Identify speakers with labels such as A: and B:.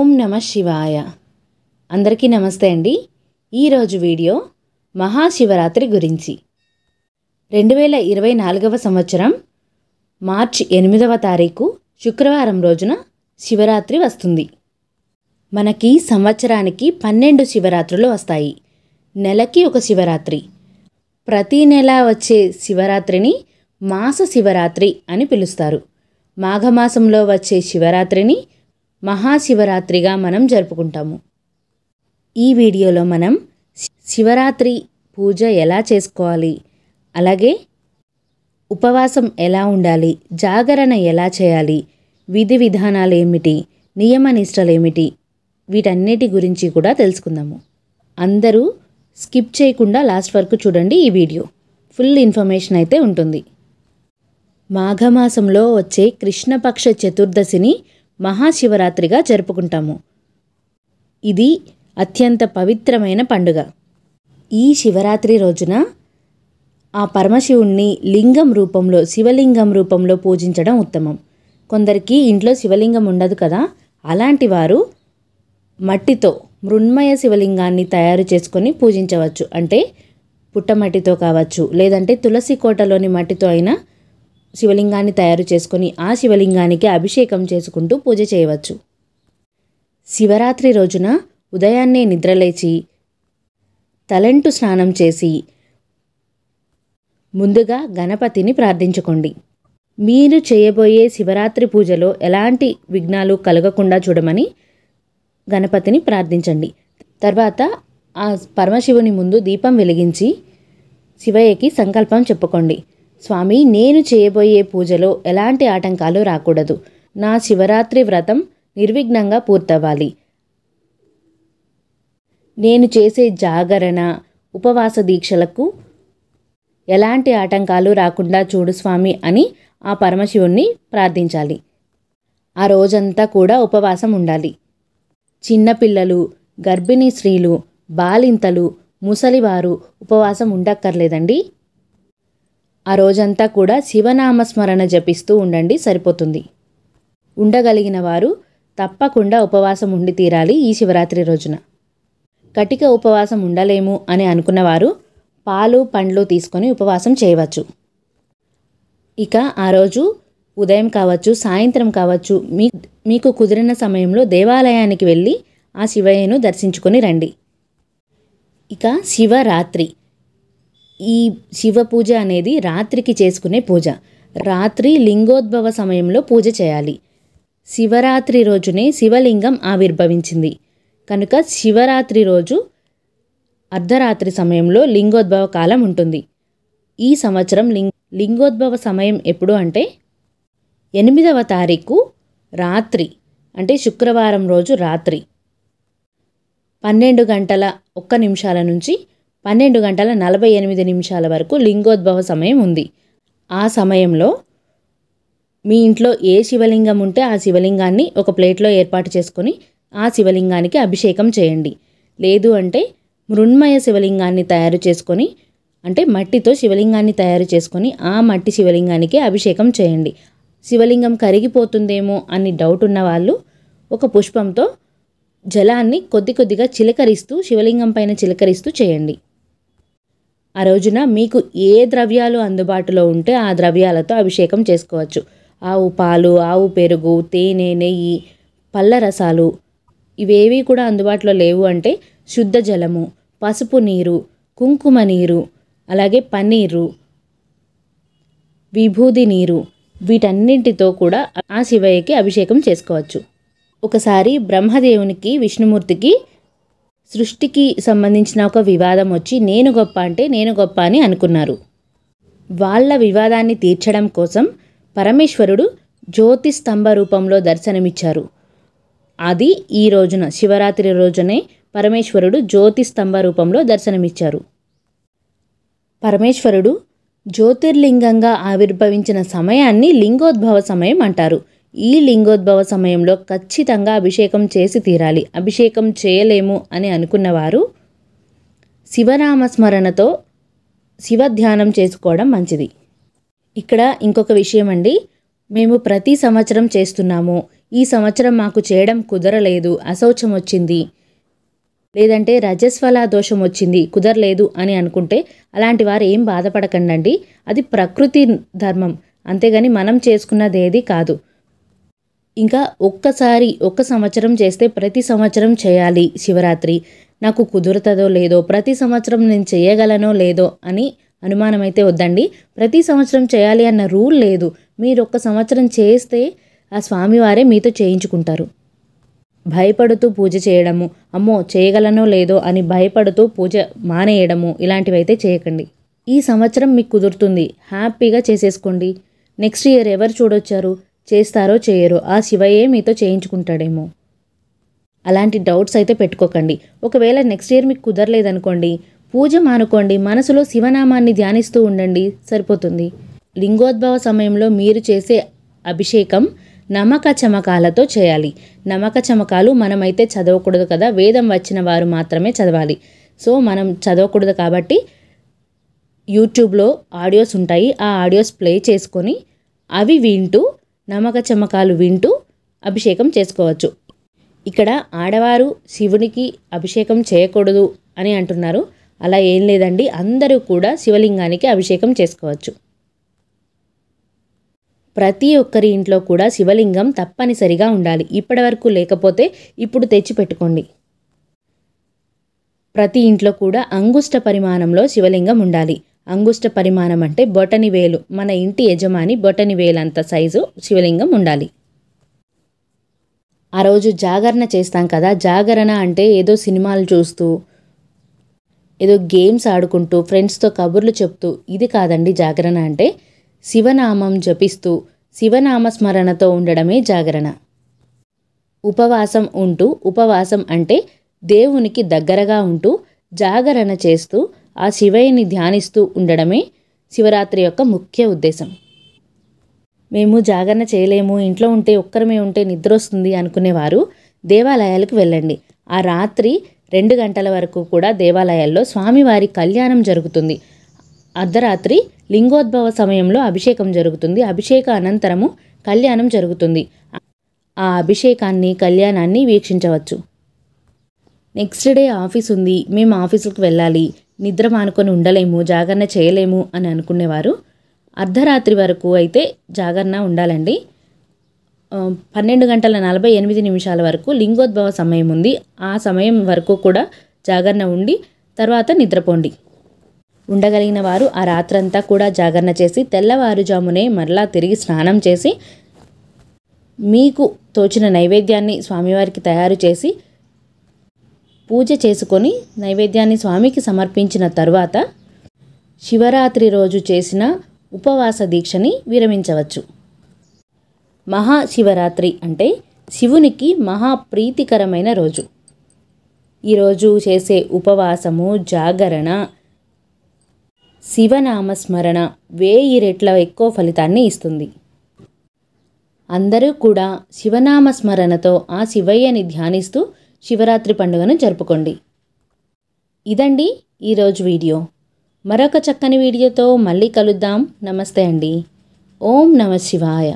A: ఓం నమ శివాయ అందరికీ నమస్తే అండి ఈరోజు వీడియో మహాశివరాత్రి గురించి రెండు వేల ఇరవై నాలుగవ సంవత్సరం మార్చి ఎనిమిదవ తారీఖు శుక్రవారం రోజున శివరాత్రి వస్తుంది మనకి సంవత్సరానికి పన్నెండు శివరాత్రులు వస్తాయి నెలకి ఒక శివరాత్రి ప్రతి నెల వచ్చే శివరాత్రిని మాస శివరాత్రి అని పిలుస్తారు మాఘమాసంలో వచ్చే శివరాత్రిని మహాశివరాత్రిగా మనం జరుపుకుంటాము ఈ వీడియోలో మనం శివరాత్రి పూజ ఎలా చేసుకోవాలి అలాగే ఉపవాసం ఎలా ఉండాలి జాగరణ ఎలా చేయాలి విధి విధానాలు ఏమిటి నియమనిష్టలేమిటి వీటన్నిటి గురించి కూడా తెలుసుకుందాము అందరూ స్కిప్ చేయకుండా లాస్ట్ వరకు చూడండి ఈ వీడియో ఫుల్ ఇన్ఫర్మేషన్ అయితే ఉంటుంది మాఘమాసంలో వచ్చే కృష్ణపక్ష చతుర్దశిని మహాశివరాత్రిగా జరుపుకుంటాము ఇది అత్యంత పవిత్రమైన పండుగ ఈ శివరాత్రి రోజున ఆ పరమశివుణ్ణి లింగం రూపంలో శివలింగం రూపంలో పూజించడం ఉత్తమం కొందరికి ఇంట్లో శివలింగం ఉండదు కదా అలాంటి వారు మట్టితో మృణ్మయ శివలింగాన్ని తయారు చేసుకొని పూజించవచ్చు అంటే పుట్టమట్టితో కావచ్చు లేదంటే తులసి కోటలోని మట్టితో అయినా శివలింగాన్ని తయారు చేసుకుని ఆ శివలింగానికి అభిషేకం చేసుకుంటూ పూజ చేయవచ్చు శివరాత్రి రోజున ఉదయాన్నే నిద్రలేచి తలంటు స్నానం చేసి ముందుగా గణపతిని ప్రార్థించుకోండి మీరు చేయబోయే శివరాత్రి పూజలో ఎలాంటి విఘ్నాలు కలగకుండా చూడమని గణపతిని ప్రార్థించండి తర్వాత ఆ పరమశివుని ముందు దీపం వెలిగించి శివయ్యకి సంకల్పం చెప్పుకోండి స్వామి నేను చేయబోయే పూజలో ఎలాంటి ఆటంకాలు రాకూడదు నా శివరాత్రి వ్రతం నిర్విఘ్నంగా పూర్తవ్వాలి నేను చేసే జాగరణ ఉపవాస దీక్షలకు ఎలాంటి ఆటంకాలు రాకుండా చూడు స్వామి అని ఆ పరమశివుణ్ణి ప్రార్థించాలి ఆ రోజంతా కూడా ఉపవాసం ఉండాలి చిన్నపిల్లలు గర్భిణీ స్త్రీలు బాలింతలు ముసలివారు ఉపవాసం ఉండక్కర్లేదండి ఆ రోజంతా కూడా శివనామస్మరణ జపిస్తూ ఉండండి సరిపోతుంది ఉండగలిగిన వారు తప్పకుండా ఉపవాసం ఉండి తీరాలి ఈ శివరాత్రి రోజున కటిక ఉపవాసం ఉండలేము అని అనుకున్నవారు పాలు పండ్లు తీసుకొని ఉపవాసం చేయవచ్చు ఇక ఆ రోజు ఉదయం కావచ్చు సాయంత్రం కావచ్చు మీ మీకు కుదిరిన సమయంలో దేవాలయానికి వెళ్ళి ఆ శివయ్యను దర్శించుకొని రండి ఇక శివరాత్రి ఈ శివ పూజ అనేది రాత్రికి చేసుకునే పూజ రాత్రి లింగోద్భవ సమయంలో పూజ చేయాలి శివరాత్రి రోజునే శివలింగం ఆవిర్భవించింది కనుక శివరాత్రి రోజు అర్ధరాత్రి సమయంలో లింగోద్భవ కాలం ఉంటుంది ఈ సంవత్సరం లింగ్ లింగోద్భవ సమయం ఎప్పుడు అంటే ఎనిమిదవ తారీఖు రాత్రి అంటే శుక్రవారం రోజు రాత్రి పన్నెండు గంటల ఒక్క నిమిషాల నుంచి పన్నెండు గంటల నలభై ఎనిమిది నిమిషాల వరకు లింగోద్భవ సమయం ఉంది ఆ సమయంలో మీ ఇంట్లో ఏ శివలింగం ఉంటే ఆ శివలింగాన్ని ఒక ప్లేట్లో ఏర్పాటు చేసుకొని ఆ శివలింగానికి అభిషేకం చేయండి లేదు అంటే మృణ్మయ శివలింగాన్ని తయారు చేసుకొని అంటే మట్టితో శివలింగాన్ని తయారు చేసుకొని ఆ మట్టి శివలింగానికి అభిషేకం చేయండి శివలింగం కరిగిపోతుందేమో అని డౌట్ ఉన్న వాళ్ళు ఒక పుష్పంతో జలాన్ని కొద్ది కొద్దిగా చిలకరిస్తూ శివలింగం పైన చిలకరిస్తూ చేయండి ఆ రోజున మీకు ఏ ద్రవ్యాలు అందుబాటులో ఉంటే ఆ ద్రవ్యాలతో అభిషేకం చేసుకోవచ్చు ఆవు పాలు ఆవు పెరుగు తేనె నెయ్యి పళ్ళ రసాలు ఇవేవి కూడా అందుబాటులో లేవు అంటే శుద్ధ జలము పసుపు నీరు కుంకుమ నీరు అలాగే పన్నీరు విభూది నీరు వీటన్నింటితో కూడా ఆ శివయ్యకి అభిషేకం చేసుకోవచ్చు ఒకసారి బ్రహ్మదేవునికి విష్ణుమూర్తికి సృష్టికి సంబంధించిన ఒక వివాదం వచ్చి నేను గొప్ప అంటే నేను గొప్ప అని అనుకున్నారు వాళ్ళ వివాదాన్ని తీర్చడం కోసం పరమేశ్వరుడు జ్యోతి స్తంభ రూపంలో దర్శనమిచ్చారు అది ఈ రోజున శివరాత్రి రోజునే పరమేశ్వరుడు జ్యోతి స్తంభ రూపంలో దర్శనమిచ్చారు పరమేశ్వరుడు జ్యోతిర్లింగంగా ఆవిర్భవించిన సమయాన్ని లింగోద్భవ సమయం అంటారు ఈ లింగోద్భవ సమయంలో ఖచ్చితంగా అభిషేకం చేసి తీరాలి అభిషేకం చేయలేము అని అనుకున్నవారు శివనామ స్మరణతో శివ ధ్యానం చేసుకోవడం మంచిది ఇక్కడ ఇంకొక విషయం అండి మేము ప్రతి సంవత్సరం చేస్తున్నాము ఈ సంవత్సరం మాకు చేయడం కుదరలేదు అశౌచం వచ్చింది లేదంటే రజస్వల దోషం వచ్చింది కుదరలేదు అని అనుకుంటే అలాంటి వారు ఏం బాధపడకండి అది ప్రకృతి ధర్మం అంతేగాని మనం చేసుకున్నది ఏది కాదు ఇంకా ఒక్కసారి ఒక్క సంవత్సరం చేస్తే ప్రతి సంవత్సరం చేయాలి శివరాత్రి నాకు కుదురుతుందో లేదో ప్రతి సంవత్సరం నేను చేయగలనో లేదో అని అనుమానం అయితే వద్దండి ప్రతి సంవత్సరం చేయాలి అన్న రూల్ లేదు మీరు ఒక్క సంవత్సరం చేస్తే ఆ స్వామివారే మీతో చేయించుకుంటారు భయపడుతూ పూజ చేయడము అమ్మో చేయగలనో లేదో అని భయపడుతూ పూజ మానేయడము ఇలాంటివైతే చేయకండి ఈ సంవత్సరం మీకు కుదురుతుంది హ్యాపీగా చేసేసుకోండి నెక్స్ట్ ఇయర్ ఎవరు చూడొచ్చారు చేస్తారో చేయరో ఆ శివయే మీతో చేయించుకుంటాడేమో అలాంటి డౌట్స్ అయితే పెట్టుకోకండి ఒకవేళ నెక్స్ట్ ఇయర్ మీకు కుదరలేదనుకోండి పూజ మానుకోండి మనసులో శివనామాన్ని ధ్యానిస్తూ ఉండండి సరిపోతుంది లింగోద్భవ సమయంలో మీరు చేసే అభిషేకం నమక చమకాలతో చేయాలి నమక చమకాలు మనమైతే చదవకూడదు కదా వేదం వచ్చిన వారు మాత్రమే చదవాలి సో మనం చదవకూడదు కాబట్టి యూట్యూబ్లో ఆడియోస్ ఉంటాయి ఆ ఆడియోస్ ప్లే చేసుకొని అవి వింటూ నమక చమకాలు వింటూ అభిషేకం చేసుకోవచ్చు ఇక్కడ ఆడవారు శివునికి అభిషేకం చేయకూడదు అని అంటున్నారు అలా ఏం లేదండి అందరూ కూడా శివలింగానికి అభిషేకం చేసుకోవచ్చు ప్రతి ఒక్కరి ఇంట్లో కూడా శివలింగం తప్పనిసరిగా ఉండాలి ఇప్పటివరకు లేకపోతే ఇప్పుడు తెచ్చి పెట్టుకోండి ప్రతి ఇంట్లో కూడా అంగుష్ట పరిమాణంలో శివలింగం ఉండాలి అంగుష్ట పరిమాణం అంటే బొటని వేలు మన ఇంటి యజమాని బొటని వేలంత సైజు శివలింగం ఉండాలి ఆ రోజు జాగరణ చేస్తాం కదా జాగరణ అంటే ఏదో సినిమాలు చూస్తూ ఏదో గేమ్స్ ఆడుకుంటూ ఫ్రెండ్స్తో కబుర్లు చెప్తూ ఇది కాదండి జాగరణ అంటే శివనామం జపిస్తూ శివనామ స్మరణతో ఉండడమే జాగరణ ఉపవాసం ఉంటూ ఉపవాసం అంటే దేవునికి దగ్గరగా ఉంటూ జాగరణ చేస్తూ ఆ శివయ్యని ధ్యానిస్తూ ఉండడమే శివరాత్రి యొక్క ముఖ్య ఉద్దేశం మేము జాగరణ చేయలేము ఇంట్లో ఉంటే ఒక్కరమే ఉంటే నిద్ర వస్తుంది అనుకునేవారు దేవాలయాలకు వెళ్ళండి ఆ రాత్రి రెండు గంటల వరకు కూడా దేవాలయాల్లో స్వామివారి కళ్యాణం జరుగుతుంది అర్ధరాత్రి లింగోద్భవ సమయంలో అభిషేకం జరుగుతుంది అభిషేక అనంతరము కళ్యాణం జరుగుతుంది ఆ అభిషేకాన్ని కళ్యాణాన్ని వీక్షించవచ్చు నెక్స్ట్ డే ఆఫీస్ ఉంది మేము ఆఫీసులకు వెళ్ళాలి నిద్ర మానుకొని ఉండలేము జాగరణ చేయలేము అని అనుకునేవారు అర్ధరాత్రి వరకు అయితే జాగరణ ఉండాలండి పన్నెండు గంటల నలభై ఎనిమిది నిమిషాల వరకు లింగోద్భవ సమయం ఉంది ఆ సమయం వరకు కూడా జాగరణ ఉండి తర్వాత నిద్రపోండి ఉండగలిగిన వారు ఆ రాత్రంతా కూడా జాగరణ చేసి తెల్లవారుజామునే మరలా తిరిగి స్నానం చేసి మీకు తోచిన నైవేద్యాన్ని స్వామివారికి తయారు చేసి పూజ చేసుకొని నైవేద్యాన్ని స్వామికి సమర్పించిన తర్వాత శివరాత్రి రోజు చేసిన ఉపవాస దీక్షని విరమించవచ్చు మహాశివరాత్రి అంటే శివునికి మహాప్రీతికరమైన రోజు ఈరోజు చేసే ఉపవాసము జాగరణ శివనామస్మరణ వేయి రెట్ల ఎక్కువ ఫలితాన్ని ఇస్తుంది అందరూ కూడా శివనామస్మరణతో ఆ శివయ్యని ధ్యానిస్తూ శివరాత్రి పండుగను జరుపుకోండి ఇదండి ఈరోజు వీడియో మరొక చక్కని వీడియోతో మళ్ళీ కలుద్దాం నమస్తే అండి ఓం నమ శివాయ